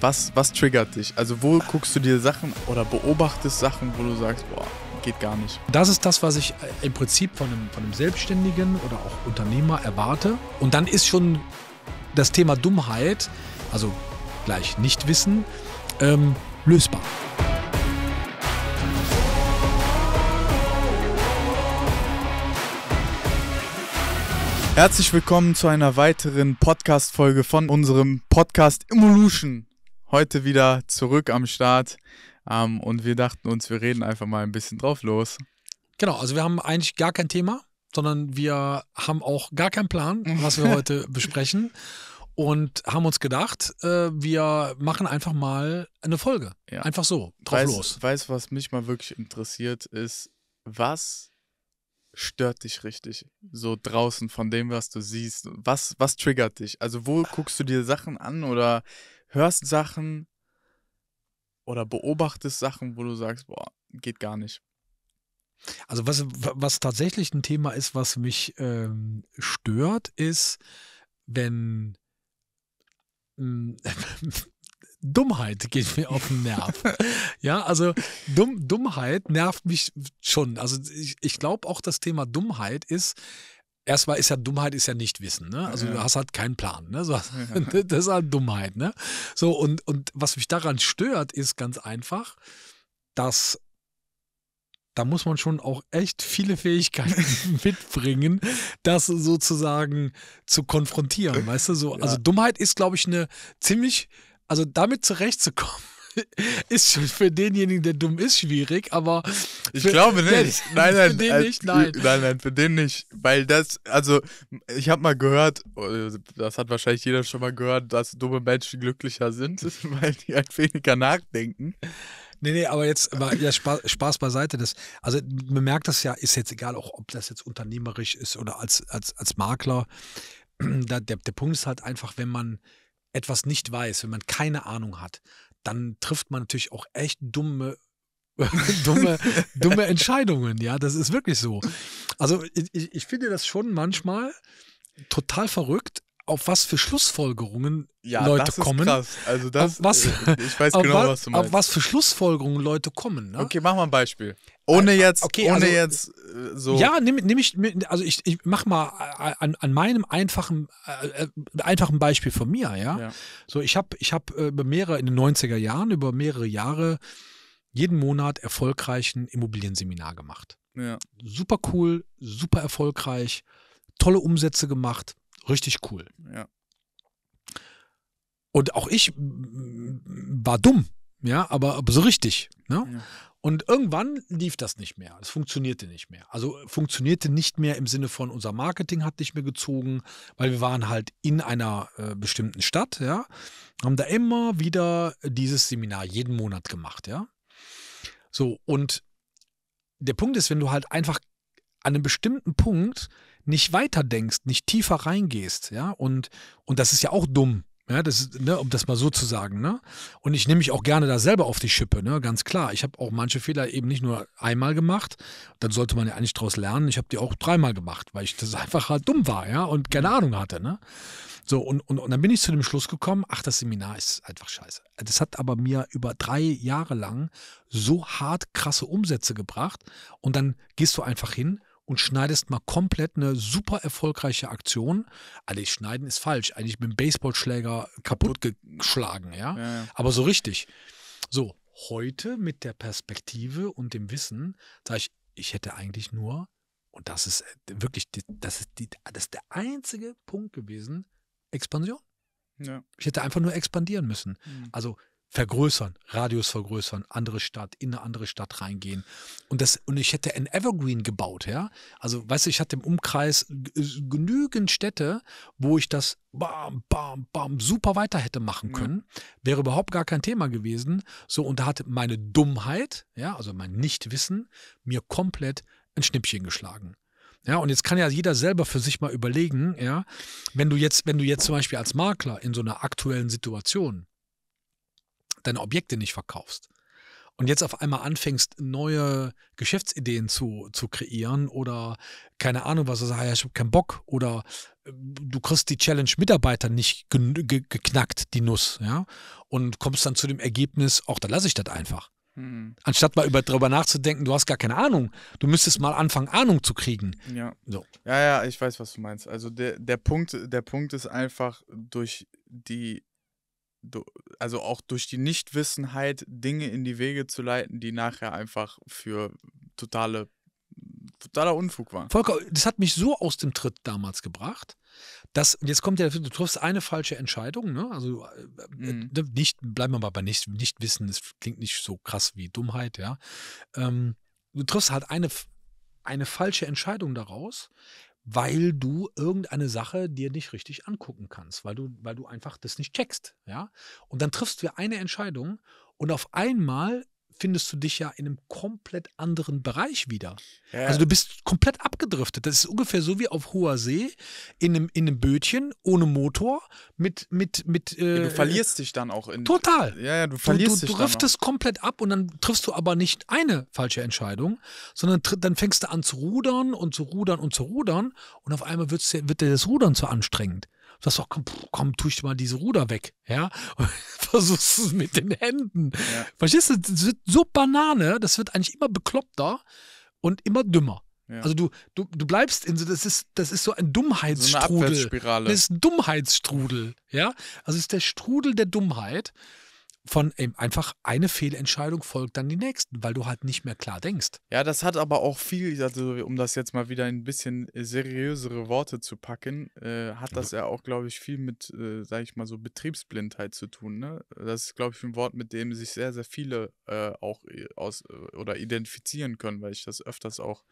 was, was triggert dich? Also wo guckst du dir Sachen oder beobachtest Sachen, wo du sagst, boah, geht gar nicht? Das ist das, was ich äh, im Prinzip von einem, von einem Selbstständigen oder auch Unternehmer erwarte. Und dann ist schon das Thema Dummheit, also gleich Nichtwissen, ähm, lösbar. Herzlich willkommen zu einer weiteren Podcast-Folge von unserem Podcast Evolution heute wieder zurück am Start ähm, und wir dachten uns, wir reden einfach mal ein bisschen drauf los. Genau, also wir haben eigentlich gar kein Thema, sondern wir haben auch gar keinen Plan, was wir heute besprechen und haben uns gedacht, äh, wir machen einfach mal eine Folge. Ja. Einfach so, drauf weiß, los. Weißt du, was mich mal wirklich interessiert, ist, was stört dich richtig so draußen von dem, was du siehst? Was, was triggert dich? Also wo guckst du dir Sachen an oder hörst Sachen oder beobachtest Sachen, wo du sagst, boah, geht gar nicht? Also was, was tatsächlich ein Thema ist, was mich ähm, stört, ist, wenn hm, Dummheit geht mir auf den Nerv. ja, also Dumm, Dummheit nervt mich schon. Also ich, ich glaube auch das Thema Dummheit ist, erstmal ist ja Dummheit ist ja nicht Wissen, ne? Also ja. du hast halt keinen Plan, ne? So, das ist halt Dummheit, ne? So, und, und was mich daran stört, ist ganz einfach, dass da muss man schon auch echt viele Fähigkeiten mitbringen, das sozusagen zu konfrontieren, weißt du? So, also Dummheit ist, glaube ich, eine ziemlich, also damit zurechtzukommen ist schon für denjenigen, der dumm ist, schwierig, aber. Ich für, glaube nicht. nein, nein, für den äh, nicht, nein. Nein, nein, für den nicht. Weil das, also, ich habe mal gehört, oh, das hat wahrscheinlich jeder schon mal gehört, dass dumme Menschen glücklicher sind, weil die halt weniger nachdenken. Nee, nee, aber jetzt war ja Spaß, Spaß beiseite. Das, also man merkt das ja, ist jetzt egal, auch ob das jetzt unternehmerisch ist oder als, als, als Makler. Da, der, der Punkt ist halt einfach, wenn man etwas nicht weiß, wenn man keine Ahnung hat, dann trifft man natürlich auch echt dumme dumme, dumme Entscheidungen. Ja, das ist wirklich so. Also ich, ich finde das schon manchmal total verrückt, auf was für Schlussfolgerungen ja, Leute kommen. Also das, auf was, äh, ich weiß genau, was, was du meinst. Auf was für Schlussfolgerungen Leute kommen. Ne? Okay, mach mal ein Beispiel. Ohne äh, jetzt, okay, ohne also, jetzt so. Ja, nehme nehm ich, also ich, ich mach mal äh, an, an meinem einfachen, äh, einfachen Beispiel von mir, ja. ja. So, ich habe ich hab äh, über mehrere, in den 90er Jahren, über mehrere Jahre jeden Monat erfolgreich ein Immobilienseminar gemacht. Ja. Super cool, super erfolgreich, tolle Umsätze gemacht, richtig cool. Ja. Und auch ich war dumm, ja, aber, aber so richtig. Ne? Ja. Und irgendwann lief das nicht mehr. Es funktionierte nicht mehr. Also äh, funktionierte nicht mehr im Sinne von unser Marketing hat nicht mehr gezogen, weil wir waren halt in einer äh, bestimmten Stadt, ja, haben da immer wieder dieses Seminar jeden Monat gemacht, ja. So und der Punkt ist, wenn du halt einfach an einem bestimmten Punkt nicht weiter denkst, nicht tiefer reingehst, ja, und und das ist ja auch dumm, ja, das ist, ne, um das mal so zu sagen. Ne? Und ich nehme mich auch gerne da selber auf die Schippe, ne? ganz klar. Ich habe auch manche Fehler eben nicht nur einmal gemacht, dann sollte man ja eigentlich daraus lernen. Ich habe die auch dreimal gemacht, weil ich das einfach halt dumm war ja? und keine Ahnung hatte. Ne? So, und, und, und dann bin ich zu dem Schluss gekommen, ach, das Seminar ist einfach scheiße. Das hat aber mir über drei Jahre lang so hart krasse Umsätze gebracht. Und dann gehst du einfach hin, und schneidest mal komplett eine super erfolgreiche Aktion. Also schneiden ist falsch. Eigentlich mit dem Baseballschläger kaputt geschlagen, ja? Ja, ja. Aber so richtig. So, heute mit der Perspektive und dem Wissen, sage ich, ich hätte eigentlich nur, und das ist äh, wirklich, das ist, die, das ist der einzige Punkt gewesen, Expansion. Ja. Ich hätte einfach nur expandieren müssen. Mhm. Also vergrößern, Radius vergrößern, andere Stadt, in eine andere Stadt reingehen. Und das, und ich hätte ein Evergreen gebaut, ja. Also, weißt du, ich hatte im Umkreis äh, genügend Städte, wo ich das bam, bam, bam, super weiter hätte machen können. Ja. Wäre überhaupt gar kein Thema gewesen. So, und da hat meine Dummheit, ja, also mein Nichtwissen, mir komplett ein Schnippchen geschlagen. Ja, und jetzt kann ja jeder selber für sich mal überlegen, ja, wenn du jetzt, wenn du jetzt zum Beispiel als Makler in so einer aktuellen Situation deine Objekte nicht verkaufst und jetzt auf einmal anfängst, neue Geschäftsideen zu, zu kreieren oder keine Ahnung was, also, ja, ich habe keinen Bock oder äh, du kriegst die Challenge Mitarbeiter nicht ge ge geknackt, die Nuss, ja, und kommst dann zu dem Ergebnis, auch da lasse ich das einfach. Hm. Anstatt mal über, darüber nachzudenken, du hast gar keine Ahnung. Du müsstest mal anfangen, Ahnung zu kriegen. Ja. So. ja, ja, ich weiß, was du meinst. Also der, der, Punkt, der Punkt ist einfach, durch die also auch durch die Nichtwissenheit Dinge in die Wege zu leiten, die nachher einfach für totale, totaler Unfug waren. Volker, das hat mich so aus dem Tritt damals gebracht, dass, jetzt kommt ja, du triffst eine falsche Entscheidung, ne? also äh, mhm. Ne, nicht, bleiben wir mal bei nicht, nicht das klingt nicht so krass wie Dummheit, ja. Ähm, du triffst halt eine, eine falsche Entscheidung daraus, weil du irgendeine Sache dir nicht richtig angucken kannst, weil du, weil du einfach das nicht checkst. Ja? Und dann triffst du eine Entscheidung und auf einmal findest du dich ja in einem komplett anderen Bereich wieder. Ja. Also du bist komplett abgedriftet. Das ist ungefähr so wie auf hoher See in einem, in einem Bötchen ohne Motor mit mit mit. Äh, ja, du verlierst äh, dich dann auch in. Total. Ja, ja du verlierst du, du, du driftest komplett ab und dann triffst du aber nicht eine falsche Entscheidung, sondern dann fängst du an zu rudern und zu rudern und zu rudern und auf einmal wird's, wird dir das Rudern zu anstrengend. Du sagst doch, komm, komm, tu ich mal diese Ruder weg, ja, und versuchst es mit den Händen. Ja. Verstehst du, das wird so Banane, das wird eigentlich immer bekloppter und immer dümmer. Ja. Also du, du, du bleibst in so, das ist, das ist so ein Dummheitsstrudel. So eine Das ist ein Dummheitsstrudel, ja. Also es ist der Strudel der Dummheit von eben ähm, einfach eine Fehlentscheidung folgt dann die nächsten, weil du halt nicht mehr klar denkst. Ja, das hat aber auch viel, also um das jetzt mal wieder ein bisschen äh, seriösere Worte zu packen, äh, hat das ja auch, glaube ich, viel mit, äh, sage ich mal so, Betriebsblindheit zu tun. Ne? Das ist, glaube ich, ein Wort, mit dem sich sehr, sehr viele äh, auch äh, aus äh, oder identifizieren können, weil ich das öfters auch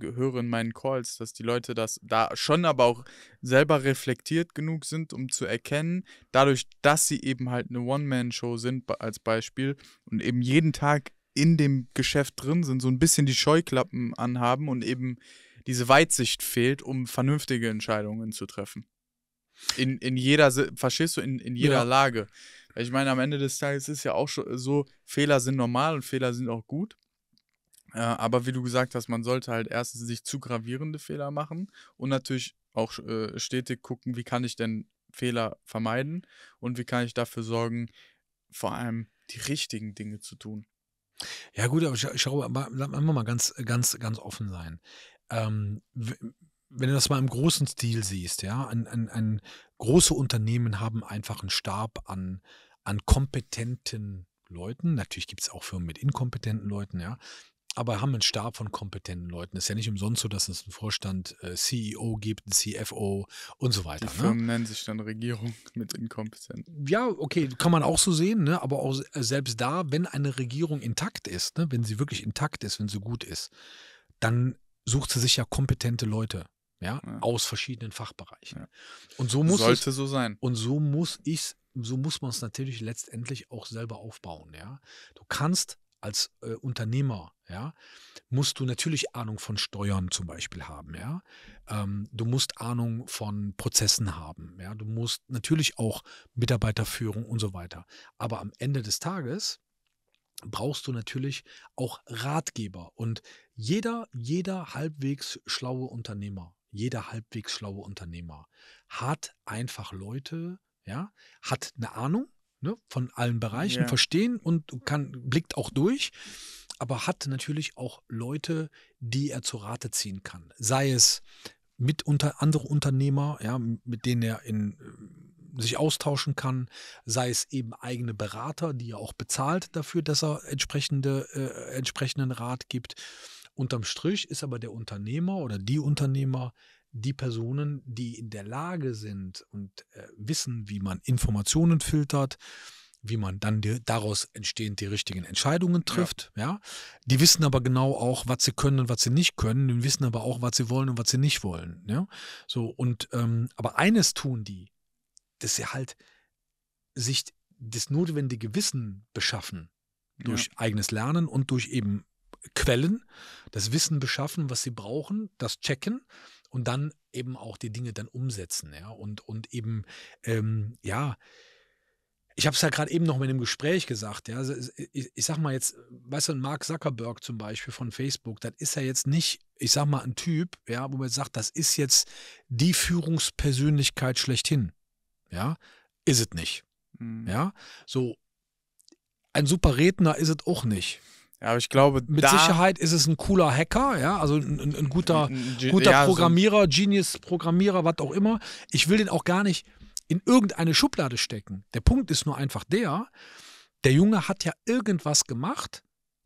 höre in meinen Calls, dass die Leute das da schon aber auch selber reflektiert genug sind, um zu erkennen, dadurch, dass sie eben halt eine One-Man-Show sind als Beispiel und eben jeden Tag in dem Geschäft drin sind, so ein bisschen die Scheuklappen anhaben und eben diese Weitsicht fehlt, um vernünftige Entscheidungen zu treffen. In, in jeder, verstehst du, in, in jeder ja. Lage. Ich meine, am Ende des Tages ist ja auch so, Fehler sind normal und Fehler sind auch gut. Äh, aber wie du gesagt hast, man sollte halt erstens sich zu gravierende Fehler machen und natürlich auch äh, stetig gucken, wie kann ich denn Fehler vermeiden und wie kann ich dafür sorgen, vor allem die richtigen Dinge zu tun. Ja, gut, aber schau, schau lassen wir mal ganz, ganz, ganz offen sein. Ähm, wenn du das mal im großen Stil siehst, ja, ein, ein, ein große Unternehmen haben einfach einen Stab an, an kompetenten Leuten. Natürlich gibt es auch Firmen mit inkompetenten Leuten, ja aber haben einen Stab von kompetenten Leuten. Ist ja nicht umsonst so, dass es einen Vorstand, äh, CEO gibt, CFO und so weiter. Die ne? Firmen ne? nennen sich dann Regierung mit Inkompetenten. Ja, okay, kann man auch so sehen, ne? aber auch äh, selbst da, wenn eine Regierung intakt ist, ne? wenn sie wirklich intakt ist, wenn sie gut ist, dann sucht sie sich ja kompetente Leute. Ja, ja. aus verschiedenen Fachbereichen. Ja. Und so muss sollte ich, so sein. Und so muss ich, so muss man es natürlich letztendlich auch selber aufbauen. Ja, du kannst als äh, Unternehmer, ja, musst du natürlich Ahnung von Steuern zum Beispiel haben, ja. Ähm, du musst Ahnung von Prozessen haben, ja. Du musst natürlich auch Mitarbeiterführung und so weiter. Aber am Ende des Tages brauchst du natürlich auch Ratgeber. Und jeder, jeder halbwegs schlaue Unternehmer, jeder halbwegs schlaue Unternehmer hat einfach Leute, ja, hat eine Ahnung, ne, von allen Bereichen, yeah. verstehen und kann, blickt auch durch, aber hat natürlich auch Leute, die er zu Rate ziehen kann. Sei es mit unter andere Unternehmer, ja, mit denen er in, äh, sich austauschen kann, sei es eben eigene Berater, die er auch bezahlt dafür, dass er entsprechende, äh, entsprechenden Rat gibt. Unterm Strich ist aber der Unternehmer oder die Unternehmer die Personen, die in der Lage sind und äh, wissen, wie man Informationen filtert, wie man dann die, daraus entstehend die richtigen Entscheidungen trifft. Ja. ja. Die wissen aber genau auch, was sie können und was sie nicht können. Die wissen aber auch, was sie wollen und was sie nicht wollen. Ja. So und ähm, aber eines tun die, dass sie halt sich das notwendige Wissen beschaffen durch ja. eigenes Lernen und durch eben Quellen, das Wissen beschaffen, was sie brauchen, das checken und dann eben auch die Dinge dann umsetzen, ja, und, und eben, ähm, ja, ich habe es ja gerade eben noch mal in dem Gespräch gesagt, ja, also, ich, ich sag mal jetzt, weißt du, Mark Zuckerberg zum Beispiel von Facebook, das ist ja jetzt nicht, ich sag mal, ein Typ, ja, wo man sagt, das ist jetzt die Führungspersönlichkeit schlechthin, ja, ist es nicht, mhm. ja, so ein super Redner ist es auch nicht, ja, aber ich glaube, mit Sicherheit ist es ein cooler Hacker, ja, also ein, ein, ein guter, guter ja, Programmierer, so Genius-Programmierer, was auch immer. Ich will den auch gar nicht in irgendeine Schublade stecken. Der Punkt ist nur einfach der, der Junge hat ja irgendwas gemacht,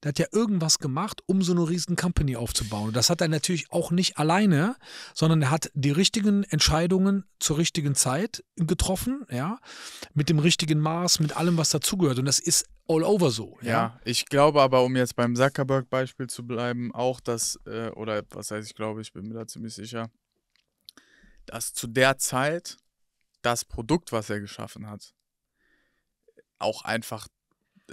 der hat ja irgendwas gemacht, um so eine riesen Company aufzubauen. das hat er natürlich auch nicht alleine, sondern er hat die richtigen Entscheidungen zur richtigen Zeit getroffen, ja, mit dem richtigen Maß, mit allem, was dazugehört. Und das ist all over so. Ja? ja? ich glaube aber, um jetzt beim Zuckerberg-Beispiel zu bleiben, auch dass, äh, oder was heißt ich glaube, ich bin mir da ziemlich sicher, dass zu der Zeit das Produkt, was er geschaffen hat, auch einfach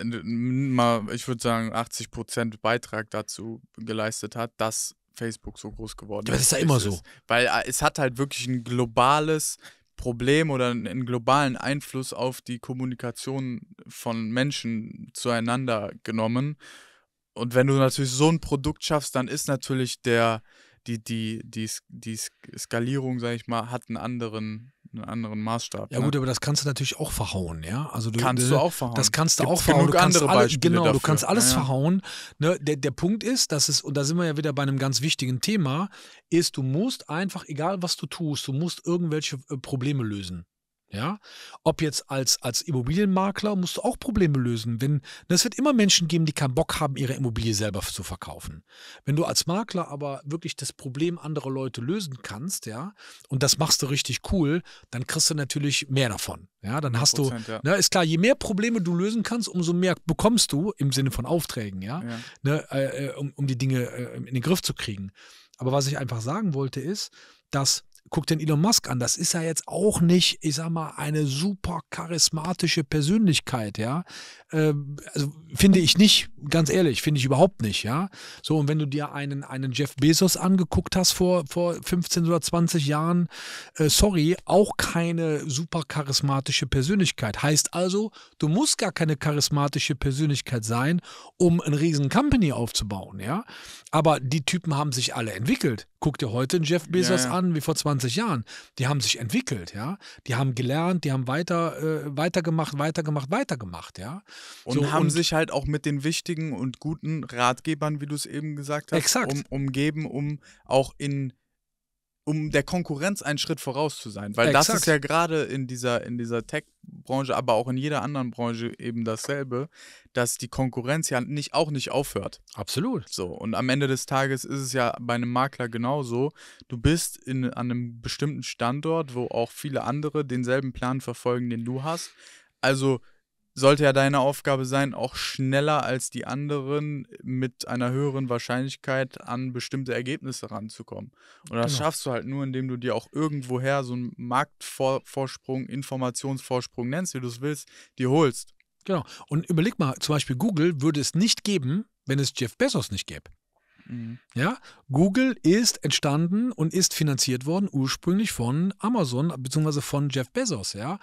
mal, ich würde sagen, 80 Prozent Beitrag dazu geleistet hat, dass Facebook so groß geworden ist. Das ist ja immer ist. so. Weil äh, es hat halt wirklich ein globales Problem oder einen globalen Einfluss auf die Kommunikation von Menschen zueinander genommen. Und wenn du natürlich so ein Produkt schaffst, dann ist natürlich der, die, die, die, die Skalierung, sag ich mal, hat einen anderen einen anderen Maßstab. Ja ne? gut, aber das kannst du natürlich auch verhauen, ja. Also du, kannst äh, du auch verhauen. Das kannst du Gibt's auch verhauen. Du kannst andere alle, Beispiele genau, dafür. du kannst alles ja. verhauen. Ne? Der, der Punkt ist, dass es, und da sind wir ja wieder bei einem ganz wichtigen Thema, ist, du musst einfach, egal was du tust, du musst irgendwelche äh, Probleme lösen. Ja, ob jetzt als, als Immobilienmakler musst du auch Probleme lösen. Wenn, es wird immer Menschen geben, die keinen Bock haben, ihre Immobilie selber zu verkaufen. Wenn du als Makler aber wirklich das Problem anderer Leute lösen kannst, ja, und das machst du richtig cool, dann kriegst du natürlich mehr davon. Ja, dann hast du, ja. ne, ist klar, je mehr Probleme du lösen kannst, umso mehr bekommst du im Sinne von Aufträgen, ja, ja. Ne, äh, äh um, um die Dinge äh, in den Griff zu kriegen. Aber was ich einfach sagen wollte, ist, dass guck den Elon Musk an, das ist ja jetzt auch nicht, ich sag mal, eine super charismatische Persönlichkeit, ja. Ähm, also finde ich nicht, ganz ehrlich, finde ich überhaupt nicht, ja. So, und wenn du dir einen, einen Jeff Bezos angeguckt hast vor, vor 15 oder 20 Jahren, äh, sorry, auch keine super charismatische Persönlichkeit. Heißt also, du musst gar keine charismatische Persönlichkeit sein, um ein riesen Company aufzubauen, ja. Aber die Typen haben sich alle entwickelt. Guck dir heute einen Jeff Bezos ja, ja. an, wie vor 20 20 Jahren, die haben sich entwickelt, ja. Die haben gelernt, die haben weiter, äh, weitergemacht, weitergemacht, weitergemacht, ja. Und so, haben und sich halt auch mit den wichtigen und guten Ratgebern, wie du es eben gesagt hast, exakt. Um, umgeben, um auch in um der Konkurrenz einen Schritt voraus zu sein. Weil Exakt. das ist ja gerade in dieser, in dieser Tech-Branche, aber auch in jeder anderen Branche eben dasselbe, dass die Konkurrenz ja nicht, auch nicht aufhört. Absolut. So, und am Ende des Tages ist es ja bei einem Makler genauso. Du bist in, an einem bestimmten Standort, wo auch viele andere denselben Plan verfolgen, den du hast. Also sollte ja deine Aufgabe sein, auch schneller als die anderen mit einer höheren Wahrscheinlichkeit an bestimmte Ergebnisse ranzukommen. Und das genau. schaffst du halt nur, indem du dir auch irgendwoher so einen Marktvorsprung, Informationsvorsprung nennst, wie du es willst, die holst. Genau. Und überleg mal, zum Beispiel Google würde es nicht geben, wenn es Jeff Bezos nicht gäbe. Mhm. Ja, Google ist entstanden und ist finanziert worden ursprünglich von Amazon bzw. von Jeff Bezos. Ja,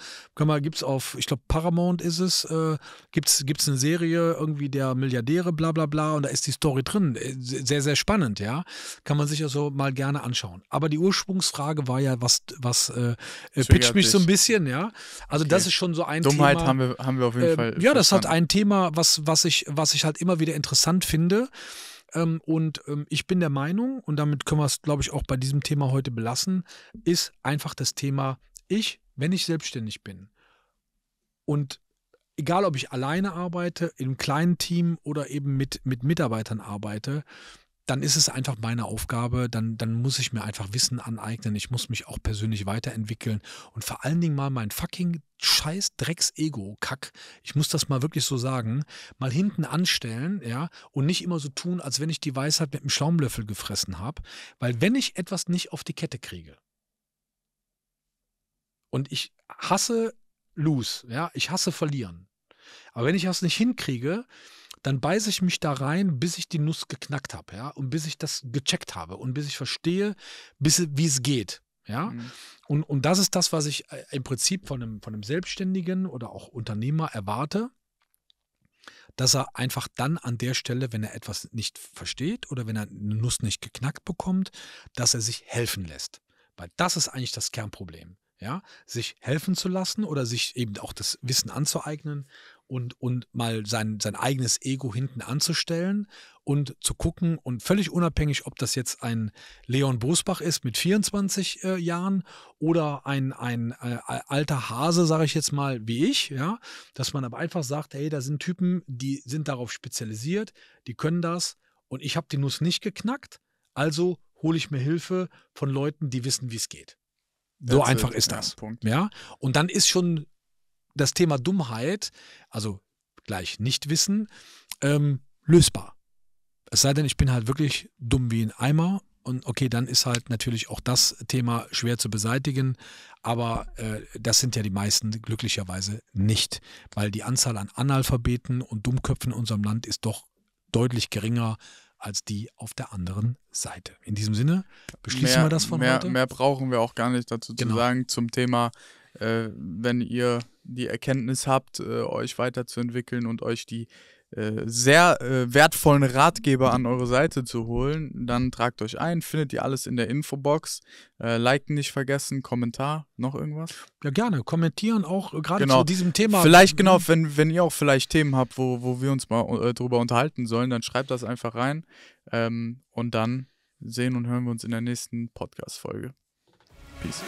gibt es auf, ich glaube Paramount ist es, äh, gibt's gibt's eine Serie irgendwie der Milliardäre, bla bla bla und da ist die Story drin, äh, sehr sehr spannend. Ja, kann man sich also mal gerne anschauen. Aber die Ursprungsfrage war ja, was was äh, äh pitcht mich so ein bisschen, ja. Also okay. das ist schon so ein Dummheit Thema. Dummheit haben wir haben wir auf jeden äh, Fall. Ja, verstanden. das hat ein Thema, was was ich was ich halt immer wieder interessant finde. Ähm, und ähm, ich bin der Meinung, und damit können wir es, glaube ich, auch bei diesem Thema heute belassen, ist einfach das Thema, ich, wenn ich selbstständig bin und egal ob ich alleine arbeite, in einem kleinen Team oder eben mit, mit Mitarbeitern arbeite, dann ist es einfach meine Aufgabe, dann, dann muss ich mir einfach Wissen aneignen, ich muss mich auch persönlich weiterentwickeln und vor allen Dingen mal mein fucking scheiß Drecks-Ego-Kack, ich muss das mal wirklich so sagen, mal hinten anstellen, ja, und nicht immer so tun, als wenn ich die Weisheit mit dem Schaumlöffel gefressen habe, weil wenn ich etwas nicht auf die Kette kriege und ich hasse Lose, ja, ich hasse verlieren, aber wenn ich das nicht hinkriege, dann beiße ich mich da rein, bis ich die Nuss geknackt habe, ja, und bis ich das gecheckt habe und bis ich verstehe, bis, wie es geht. Ja? Mhm. Und, und das ist das, was ich äh, im Prinzip von einem, von einem Selbstständigen oder auch Unternehmer erwarte, dass er einfach dann an der Stelle, wenn er etwas nicht versteht oder wenn er eine Nuss nicht geknackt bekommt, dass er sich helfen lässt. Weil das ist eigentlich das Kernproblem. Ja, sich helfen zu lassen oder sich eben auch das Wissen anzueignen und, und mal sein, sein eigenes Ego hinten anzustellen und zu gucken und völlig unabhängig, ob das jetzt ein Leon Bosbach ist mit 24 äh, Jahren oder ein, ein äh, alter Hase, sage ich jetzt mal, wie ich, ja, dass man aber einfach sagt, hey, da sind Typen, die sind darauf spezialisiert, die können das und ich habe die Nuss nicht geknackt, also hole ich mir Hilfe von Leuten, die wissen, wie es geht. So einfach ist das. Ja, ja, Und dann ist schon das Thema Dummheit, also gleich Nichtwissen, ähm, lösbar. Es sei denn, ich bin halt wirklich dumm wie ein Eimer. Und okay, dann ist halt natürlich auch das Thema schwer zu beseitigen. Aber äh, das sind ja die meisten glücklicherweise nicht, weil die Anzahl an Analphabeten und Dummköpfen in unserem Land ist doch deutlich geringer als die auf der anderen Seite. In diesem Sinne beschließen mehr, wir das von mehr, heute. Mehr brauchen wir auch gar nicht dazu genau. zu sagen zum Thema äh, wenn ihr die Erkenntnis habt, äh, euch weiterzuentwickeln und euch die äh, sehr äh, wertvollen Ratgeber an eure Seite zu holen, dann tragt euch ein, findet ihr alles in der Infobox. Äh, liken nicht vergessen, Kommentar, noch irgendwas? Ja, gerne. Kommentieren auch gerade genau. zu diesem Thema. Vielleicht mhm. genau, wenn, wenn ihr auch vielleicht Themen habt, wo, wo wir uns mal äh, drüber unterhalten sollen, dann schreibt das einfach rein. Ähm, und dann sehen und hören wir uns in der nächsten Podcast-Folge. Peace.